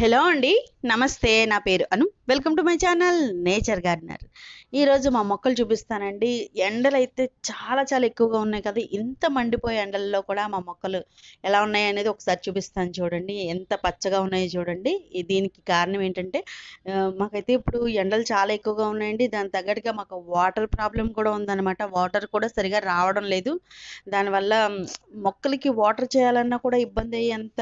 hello అండి నమస్తే నా పేరు Anu welcome to my channel nature gardener ఈరోజు మా మొక్కలు చూపిస్తానండి ఎండలు అయితే చాలా చాలా ఎక్కువగా ఉన్నాయి కదా ఇంత మండిపోయే ఎండల్లో కూడా మా మొక్కలు ఎలా ఉన్నాయి అనేది ఒకసారి చూపిస్తాను చూడండి ఎంత పచ్చగా ఉన్నాయో చూడండి దీనికి కారణం ఏంటంటే మాకైతే ఇప్పుడు ఎండలు చాలా ఎక్కువగా ఉన్నాయండి దాని తగ్గట్టుగా మాకు వాటర్ ప్రాబ్లం కూడా ఉందన్నమాట వాటర్ కూడా సరిగా రావడం లేదు దానివల్ల మొక్కలకి వాటర్ చేయాలన్నా కూడా ఇబ్బంది అయ్యేంత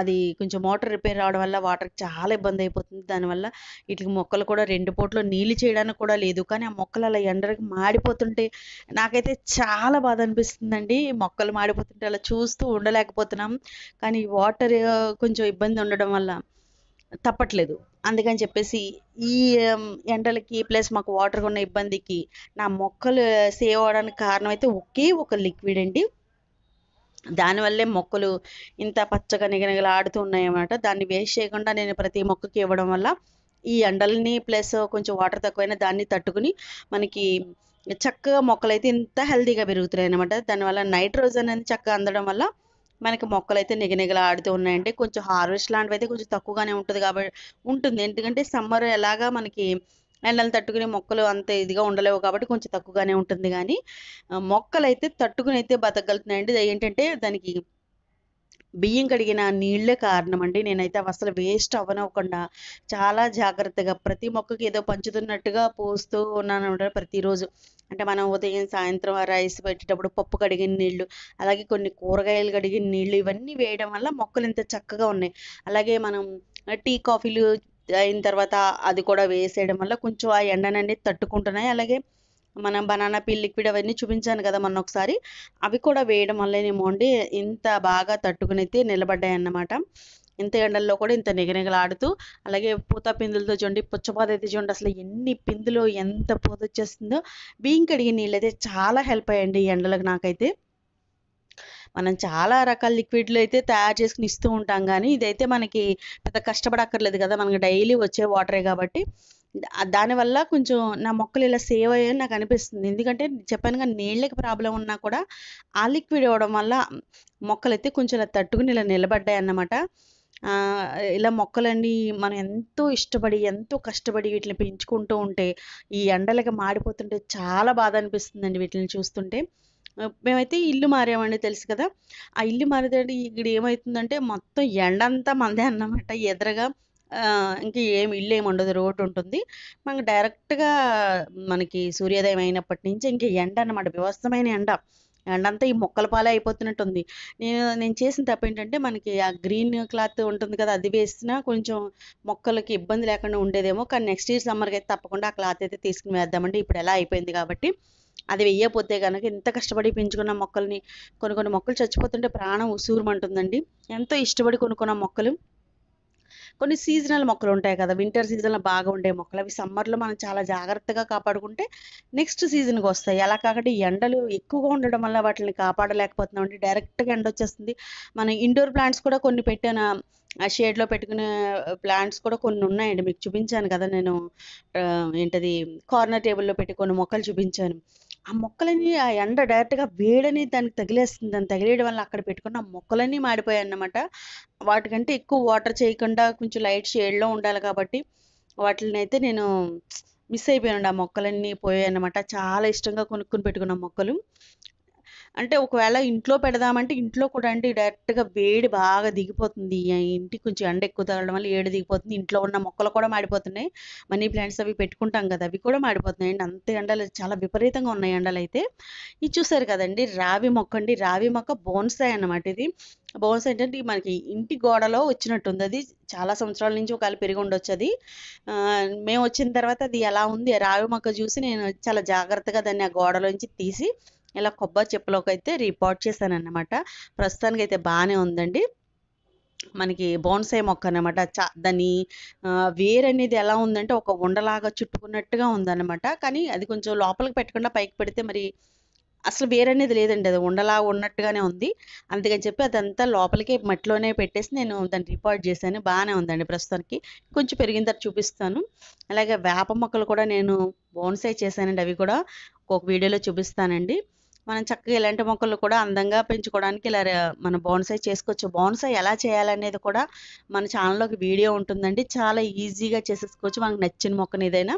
అది కొంచెం మోటార్ రిపేర్ రావడం వల్ల వాటర్ చాలా ఇబ్బంది అయిపోతుంది దానివల్ల వీటికి మొక్కలు కూడా రెండు పూట్లు నీళ్ళు చేయడానికి కూడా లేదు కానీ ఆ మొక్కలు అలా ఎండలకు మాడిపోతుంటే నాకైతే చాలా బాధ అనిపిస్తుందండి మొక్కలు మాడిపోతుంటే అలా చూస్తూ ఉండలేకపోతున్నాం కానీ వాటర్ కొంచెం ఇబ్బంది ఉండడం వల్ల తప్పట్లేదు అందుకని చెప్పేసి ఈ ఎండలకి ప్లస్ మాకు వాటర్ ఉన్న ఇబ్బందికి నా మొక్కలు సేవ్ అవడానికి కారణం అయితే ఒకే ఒక లిక్విడ్ అండి దానివల్లే మొక్కలు ఇంత పచ్చగా నిగనిగలాడుతూ ఉన్నాయన్నమాట దాన్ని వేస్ట్ చేయకుండా నేను ప్రతి మొక్కకి ఇవ్వడం వల్ల ఈ ఎండల్ని ప్లస్ కొంచెం వాటర్ తక్కువైనా దాన్ని తట్టుకుని మనకి చక్కగా మొక్కలైతే ఇంత హెల్తీగా పెరుగుతున్నాయి అనమాట దానివల్ల నైట్రోజన్ అనేది చక్కగా అందడం వల్ల మనకి మొక్కలు అయితే నిగనిగలా ఆడుతూ ఉన్నాయంటే కొంచెం హార్వెస్ట్ లాంటివి అయితే కొంచెం తక్కువగానే ఉంటుంది కాబట్టి ఉంటుంది ఎందుకంటే సమ్మర్ ఎలాగా మనకి ఎండలు తట్టుకుని మొక్కలు అంత ఇదిగా ఉండలేవు కాబట్టి కొంచెం తక్కువగానే ఉంటుంది కానీ మొక్కలు అయితే తట్టుకుని అయితే బతకగలుగుతున్నాయండి ఏంటంటే దానికి బియ్యం కడిగిన నీళ్లే కారణం అండి నేనైతే అసలు వేస్ట్ అవ్వనివ్వకుండా చాలా జాగ్రత్తగా ప్రతి మొక్కకి ఏదో పంచుతున్నట్టుగా పోస్తూ ఉన్నాను అంటే ప్రతిరోజు అంటే మనం ఉదయం సాయంత్రం రైస్ పెట్టేటప్పుడు పప్పు కడిగిన నీళ్లు అలాగే కొన్ని కూరగాయలు కడిగిన నీళ్లు ఇవన్నీ వేయడం వల్ల మొక్కలు ఇంత చక్కగా ఉన్నాయి అలాగే మనం టీ కాఫీలు అయిన తర్వాత అది కూడా వేసేయడం వల్ల కొంచెం ఆ అనేది తట్టుకుంటున్నాయి అలాగే మనం బనానా పీల్ లిక్విడ్ అవన్నీ చూపించాను కదా మొన్న ఒకసారి అవి కూడా వేయడం వల్లనేమో అండి ఇంత బాగా తట్టుకునైతే నిలబడ్డాయి అన్నమాట ఇంత ఎండల్లో కూడా ఇంత నిగనిగలాడుతూ అలాగే పూత పిందులతో చూడండి పుచ్చపాత అయితే చూడండి అసలు ఎన్ని పిందులు ఎంత పూత వచ్చేస్తుందో బియ్యం కడిగి నీళ్ళైతే చాలా హెల్ప్ అయ్యండి ఈ ఎండలకు నాకైతే మనం చాలా రకాల లిక్విడ్లు అయితే తయారు చేసుకుని ఇస్తూ ఉంటాం కానీ ఇదైతే మనకి పెద్ద కష్టపడక్కర్లేదు కదా మనకి డైలీ వచ్చే వాటరే కాబట్టి దానివల్ల కొంచెం నా మొక్కలు ఇలా సేవ్ అయ్యాయని నాకు అనిపిస్తుంది ఎందుకంటే కానీ నీళ్ళకి ప్రాబ్లం ఉన్నా కూడా ఆ లిక్విడ్ ఇవ్వడం వల్ల మొక్కలు అయితే కొంచెం ఇలా తట్టుకుని ఇలా నిలబడ్డాయి అన్నమాట ఇలా మొక్కలన్నీ మనం ఎంతో ఇష్టపడి ఎంతో కష్టపడి వీటిని పెంచుకుంటూ ఉంటే ఈ ఎండలకి మాడిపోతుంటే చాలా బాధ అనిపిస్తుందండి వీటిని చూస్తుంటే మేమైతే ఇల్లు మారామండి తెలుసు కదా ఆ ఇల్లు మారేదంటే ఇక్కడ ఏమవుతుందంటే మొత్తం ఎండంతా మందే అన్నమాట ఎదురుగా ఇంకా ఏమి ఇల్లు ఏమి ఉండదు రోడ్డు ఉంటుంది మనకు డైరెక్ట్గా మనకి సూర్యోదయం అయినప్పటి నుంచి ఇంకా ఎండ అన్నమాట వ్యవస్థమైన ఎండ ఎండంతా ఈ మొక్కల పాలే అయిపోతున్నట్టుంది నేను నేను చేసిన తప్పు ఏంటంటే మనకి ఆ గ్రీన్ క్లాత్ ఉంటుంది కదా అది వేసినా కొంచెం మొక్కలకి ఇబ్బంది లేకుండా ఉండేదేమో కానీ నెక్స్ట్ ఇయర్ సమ్మర్కి అయితే తప్పకుండా ఆ క్లాత్ అయితే తీసుకుని వేద్దామంటే ఇప్పుడు ఎలా అయిపోయింది కాబట్టి అది వెయ్యపోతే కనుక ఎంత కష్టపడి పెంచుకున్న మొక్కల్ని కొన్ని కొన్ని మొక్కలు చచ్చిపోతుంటే ప్రాణం ఉసూరుమంటుందండి ఎంతో ఇష్టపడి కొనుక్కున్న మొక్కలు కొన్ని సీజనల్ మొక్కలు ఉంటాయి కదా వింటర్ సీజన్లో బాగా ఉండే మొక్కలు అవి సమ్మర్లో మనం చాలా జాగ్రత్తగా కాపాడుకుంటే నెక్స్ట్ సీజన్కి వస్తాయి అలా కాకటి ఎండలు ఎక్కువగా ఉండడం వల్ల వాటిని కాపాడలేకపోతున్నాం డైరెక్ట్ డైరెక్ట్గా ఎండ వచ్చేస్తుంది మన ఇండోర్ ప్లాంట్స్ కూడా కొన్ని పెట్టిన ఆ షేడ్లో పెట్టుకునే ప్లాంట్స్ కూడా కొన్ని ఉన్నాయండి మీకు చూపించాను కదా నేను ఏంటది కార్నర్ టేబుల్లో పెట్టి కొన్ని మొక్కలు చూపించాను ఆ మొక్కలని ఆ ఎండ డైరెక్ట్గా వేడని దానికి తగిలేస్తుంది దాన్ని తగిలేయడం వల్ల అక్కడ పెట్టుకున్న మొక్కలన్నీ మాడిపోయాయి అన్నమాట వాటికంటే ఎక్కువ వాటర్ చేయకుండా కొంచెం లైట్ షేడ్లో ఉండాలి కాబట్టి వాటిని అయితే నేను మిస్ అయిపోయాను ఆ మొక్కలన్నీ పోయాయి అన్నమాట చాలా ఇష్టంగా కొనుక్కొని పెట్టుకున్న మొక్కలు అంటే ఒకవేళ ఇంట్లో పెడదామంటే ఇంట్లో కూడా అంటే డైరెక్ట్గా వేడి బాగా దిగిపోతుంది ఇంటికి కొంచెం ఎండ ఎక్కువ తగలడం వల్ల ఏడు దిగిపోతుంది ఇంట్లో ఉన్న మొక్కలు కూడా మాడిపోతున్నాయి మనీ ప్లాంట్స్ అవి పెట్టుకుంటాం కదా అవి కూడా మాడిపోతున్నాయి అండి అంతే ఎండలు చాలా విపరీతంగా ఉన్నాయి ఎండలు అయితే ఇది చూసారు కదండి రావి మొక్క అండి రావి మొక్క బోన్సాయి అన్నమాట ఇది బోన్స్ ఏంటంటే మనకి ఇంటి గోడలో వచ్చినట్టుంది అది చాలా సంవత్సరాల నుంచి ఒకవేళ పెరిగి ఉండొచ్చు అది మేము వచ్చిన తర్వాత అది ఎలా ఉంది రావి మొక్క చూసి నేను చాలా జాగ్రత్తగా దాన్ని ఆ గోడలోంచి తీసి ఇలా కొబ్బరి చెప్పులోకి అయితే రిపోర్ట్ చేశాను అన్నమాట ప్రస్తుతానికి అయితే బాగానే ఉందండి మనకి బోన్సాయి మొక్క అనమాట చా దాని వేర్ అనేది ఎలా ఉందంటే ఒక ఉండలాగా చుట్టుకున్నట్టుగా ఉందన్నమాట కానీ అది కొంచెం లోపలికి పెట్టకుండా పైకి పెడితే మరి అసలు వేరనేది లేదండి అది ఉండలా ఉన్నట్టుగానే ఉంది అందుకని చెప్పి అదంతా లోపలికి మట్టిలోనే పెట్టేసి నేను దాన్ని రిపోర్ట్ చేశాను బాగానే ఉందండి ప్రస్తుతానికి కొంచెం పెరిగిన తర్వాత చూపిస్తాను అలాగే వేప మొక్కలు కూడా నేను బోన్సై చేశానండి అవి కూడా ఒక్కొక్క వీడియోలో చూపిస్తానండి మనం చక్కగా ఇలాంటి మొక్కలు కూడా అందంగా పెంచుకోవడానికి ఇలా మన బోన్సాయి చేసుకోవచ్చు బోన్సాయి ఎలా చేయాలనేది కూడా మన ఛానల్లోకి వీడియో ఉంటుందండి చాలా ఈజీగా చేసేసుకోవచ్చు మనకు నచ్చిన మొక్కని ఏదైనా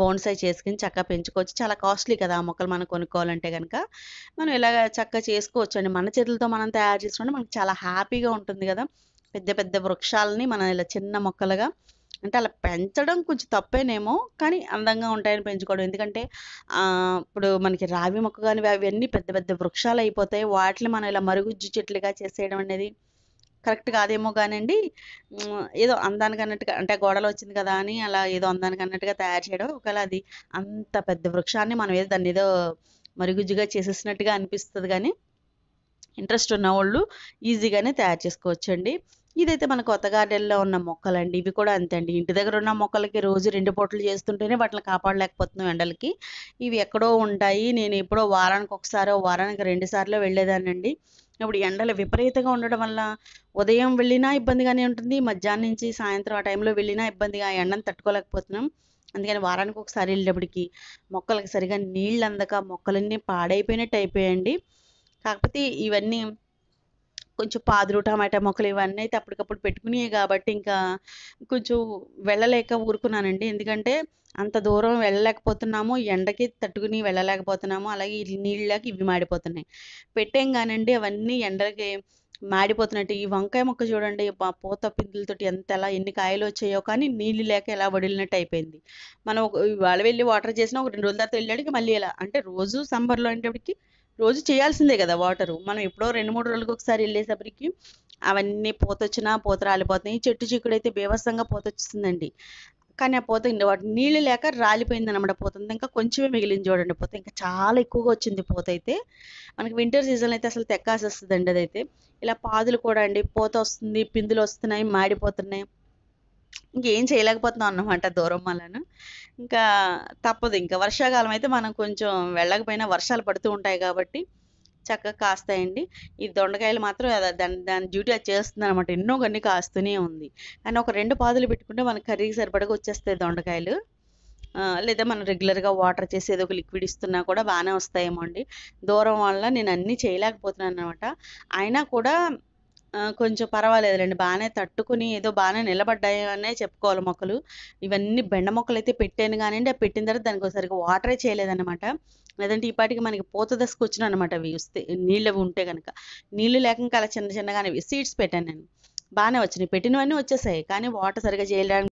బోన్సాయి చేసుకుని చక్కగా పెంచుకోవచ్చు చాలా కాస్ట్లీ కదా ఆ మొక్కలు మనం కొనుక్కోవాలంటే కనుక మనం ఇలాగ చక్కగా చేసుకోవచ్చు అండి మన చేతులతో మనం తయారు చేసుకుంటే మనకు చాలా హ్యాపీగా ఉంటుంది కదా పెద్ద పెద్ద వృక్షాలని మనం ఇలా చిన్న మొక్కలుగా అంటే అలా పెంచడం కొంచెం తప్పేనేమో కానీ అందంగా ఉంటాయని పెంచుకోవడం ఎందుకంటే ఇప్పుడు మనకి రావి మొక్క కానీ అవన్నీ పెద్ద పెద్ద వృక్షాలు అయిపోతాయి వాటిని మనం ఇలా మరుగుజ్జు చెట్లుగా చేసేయడం అనేది కరెక్ట్ కాదేమో కానివ్వండి ఏదో అందానికి అన్నట్టుగా అంటే గోడలు వచ్చింది కదా అని అలా ఏదో అందానికి అన్నట్టుగా తయారు చేయడం ఒకవేళ అది అంత పెద్ద వృక్షాన్ని మనం ఏదో దాన్ని ఏదో మరుగుజ్జుగా చేసేసినట్టుగా అనిపిస్తుంది కానీ ఇంట్రెస్ట్ ఉన్న వాళ్ళు ఈజీగానే తయారు చేసుకోవచ్చండి ఇదైతే మన కొత్త గార్డెన్లో ఉన్న మొక్కలండి ఇవి కూడా అంతే అండి ఇంటి దగ్గర ఉన్న మొక్కలకి రోజు రెండు పొట్లు చేస్తుంటేనే వాటిని కాపాడలేకపోతున్నాం ఎండలకి ఇవి ఎక్కడో ఉంటాయి నేను ఎప్పుడో వారానికి ఒకసారో వారానికి రెండు సార్లు వెళ్ళేదానండి ఇప్పుడు ఎండలు విపరీతంగా ఉండడం వల్ల ఉదయం వెళ్ళినా ఇబ్బందిగానే ఉంటుంది మధ్యాహ్నం నుంచి సాయంత్రం ఆ టైంలో వెళ్ళినా ఇబ్బందిగా ఎండను తట్టుకోలేకపోతున్నాం అందుకని వారానికి ఒకసారి వెళ్ళేటప్పటికి మొక్కలకి సరిగా నీళ్ళు అందక మొక్కలన్నీ పాడైపోయినట్టు అయిపోయాయండి కాకపోతే ఇవన్నీ కొంచెం పాదురు టమాటా మొక్కలు ఇవన్నీ అయితే అప్పటికప్పుడు పెట్టుకునేవి కాబట్టి ఇంకా కొంచెం వెళ్ళలేక ఊరుకున్నానండి ఎందుకంటే అంత దూరం వెళ్ళలేకపోతున్నాము ఎండకి తట్టుకుని వెళ్ళలేకపోతున్నాము అలాగే నీళ్ళకి ఇవి మాడిపోతున్నాయి పెట్టాం కానండి అవన్నీ ఎండలకి మాడిపోతున్నట్టు ఈ వంకాయ మొక్క చూడండి పూత పిందులతోటి ఎంత ఎలా ఎన్ని కాయలు వచ్చాయో కానీ నీళ్ళు లేక ఎలా వడిలినట్టు అయిపోయింది మనం వాళ్ళు వెళ్ళి వాటర్ చేసినా ఒక రెండు రోజుల తర్వాత వెళ్ళాడికి మళ్ళీ ఎలా అంటే రోజు సంబర్లో అనేటప్పటికి రోజు చేయాల్సిందే కదా వాటరు మనం ఎప్పుడో రెండు మూడు రోజులకు ఒకసారి వెళ్ళేసరికి అవన్నీ పోతొచ్చినా పోత రాలిపోతున్నాయి చెట్టు చిక్కుడు అయితే బీభత్సంగా పోతొచ్చిందండి కానీ ఆ పోత వాటి నీళ్ళు లేక రాలిపోయింది అనమాట పోతుంది ఇంకా కొంచెమే మిగిలింది చూడండి పోతే ఇంకా చాలా ఎక్కువగా వచ్చింది పోత అయితే మనకి వింటర్ సీజన్ అయితే అసలు తెక్కాసి వస్తుందండి అదైతే ఇలా పాదులు కూడా అండి పోత వస్తుంది పిందులు వస్తున్నాయి మాడిపోతున్నాయి ఇంకేం చేయలేకపోతున్నాం అన్నమాట దూరం వలన ఇంకా తప్పదు ఇంకా వర్షాకాలం అయితే మనం కొంచెం వెళ్ళకపోయినా వర్షాలు పడుతూ ఉంటాయి కాబట్టి చక్కగా కాస్తాయండి ఈ దొండకాయలు మాత్రం దాని దాని డ్యూటీ అది చేస్తుంది అనమాట ఎన్నో కొన్ని కాస్తూనే ఉంది కానీ ఒక రెండు పాదులు పెట్టుకుంటే మనకి కర్రీకి సరిపడగా వచ్చేస్తాయి దొండకాయలు లేదా మనం రెగ్యులర్గా వాటర్ చేసి ఏదో ఒక లిక్విడ్ ఇస్తున్నా కూడా బాగానే వస్తాయేమో అండి దూరం వల్ల నేను అన్నీ చేయలేకపోతున్నాను అనమాట అయినా కూడా కొంచెం రండి బాగానే తట్టుకుని ఏదో బాగానే నిలబడ్డాయి అనే చెప్పుకోవాలి మొక్కలు ఇవన్నీ బెండ మొక్కలు అయితే పెట్టాను కానివ్వండి ఆ పెట్టిన తర్వాత దానికి ఒకసారి వాటరే చేయలేదన్నమాట లేదంటే ఈ పాటికి మనకి పూత దశకు వచ్చిన అనమాట అవి వస్తే నీళ్ళు అవి ఉంటే కనుక నీళ్ళు లేకుండా చిన్న చిన్నగానే సీడ్స్ పెట్టాను నేను బాగానే వచ్చినాయి పెట్టినవన్నీ వచ్చేసాయి కానీ వాటర్ సరిగా చేయడానికి